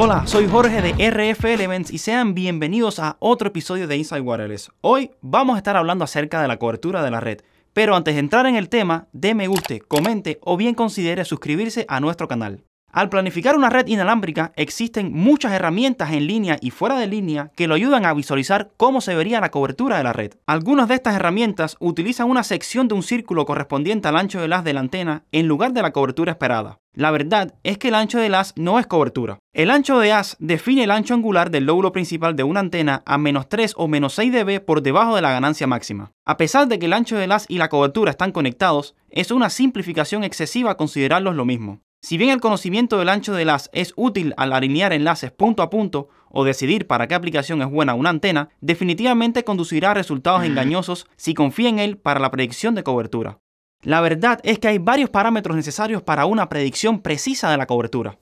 Hola, soy Jorge de RF Elements y sean bienvenidos a otro episodio de Inside Wireless. Hoy vamos a estar hablando acerca de la cobertura de la red. Pero antes de entrar en el tema, dé me guste, comente o bien considere suscribirse a nuestro canal. Al planificar una red inalámbrica existen muchas herramientas en línea y fuera de línea que lo ayudan a visualizar cómo se vería la cobertura de la red. Algunas de estas herramientas utilizan una sección de un círculo correspondiente al ancho de haz de la antena en lugar de la cobertura esperada. La verdad es que el ancho del las no es cobertura. El ancho de haz define el ancho angular del lóbulo principal de una antena a menos 3 o menos 6 dB por debajo de la ganancia máxima. A pesar de que el ancho del las y la cobertura están conectados, es una simplificación excesiva considerarlos lo mismo. Si bien el conocimiento del ancho del haz es útil al alinear enlaces punto a punto o decidir para qué aplicación es buena una antena, definitivamente conducirá a resultados engañosos si confía en él para la predicción de cobertura. La verdad es que hay varios parámetros necesarios para una predicción precisa de la cobertura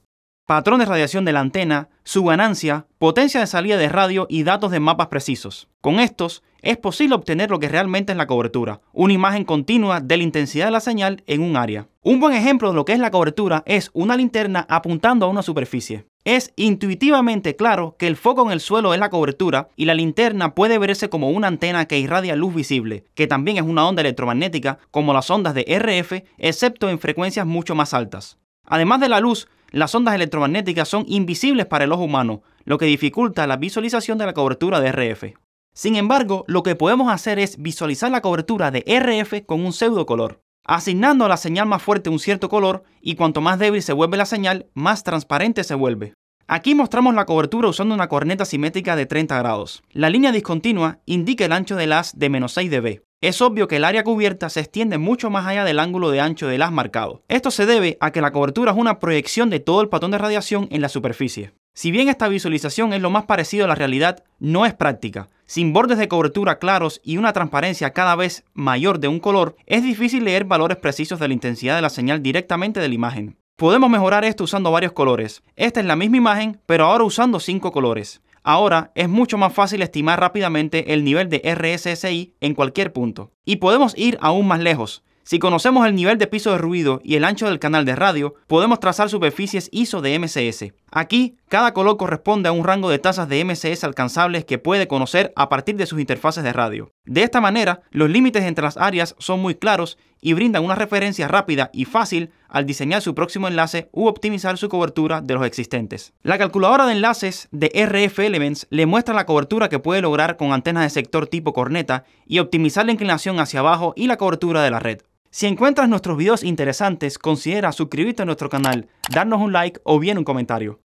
patrón de radiación de la antena, su ganancia, potencia de salida de radio y datos de mapas precisos. Con estos, es posible obtener lo que realmente es la cobertura, una imagen continua de la intensidad de la señal en un área. Un buen ejemplo de lo que es la cobertura es una linterna apuntando a una superficie. Es intuitivamente claro que el foco en el suelo es la cobertura y la linterna puede verse como una antena que irradia luz visible, que también es una onda electromagnética como las ondas de RF, excepto en frecuencias mucho más altas. Además de la luz, las ondas electromagnéticas son invisibles para el ojo humano, lo que dificulta la visualización de la cobertura de RF. Sin embargo, lo que podemos hacer es visualizar la cobertura de RF con un pseudo color, asignando a la señal más fuerte un cierto color y cuanto más débil se vuelve la señal, más transparente se vuelve. Aquí mostramos la cobertura usando una corneta simétrica de 30 grados. La línea discontinua indica el ancho del haz de menos 6 dB. Es obvio que el área cubierta se extiende mucho más allá del ángulo de ancho del haz marcado. Esto se debe a que la cobertura es una proyección de todo el patrón de radiación en la superficie. Si bien esta visualización es lo más parecido a la realidad, no es práctica. Sin bordes de cobertura claros y una transparencia cada vez mayor de un color, es difícil leer valores precisos de la intensidad de la señal directamente de la imagen. Podemos mejorar esto usando varios colores. Esta es la misma imagen, pero ahora usando 5 colores. Ahora es mucho más fácil estimar rápidamente el nivel de RSSI en cualquier punto. Y podemos ir aún más lejos. Si conocemos el nivel de piso de ruido y el ancho del canal de radio, podemos trazar superficies ISO de MCS. Aquí, cada color corresponde a un rango de tasas de MCS alcanzables que puede conocer a partir de sus interfaces de radio. De esta manera, los límites entre las áreas son muy claros y brindan una referencia rápida y fácil al diseñar su próximo enlace u optimizar su cobertura de los existentes. La calculadora de enlaces de RF Elements le muestra la cobertura que puede lograr con antenas de sector tipo corneta y optimizar la inclinación hacia abajo y la cobertura de la red. Si encuentras nuestros videos interesantes, considera suscribirte a nuestro canal, darnos un like o bien un comentario.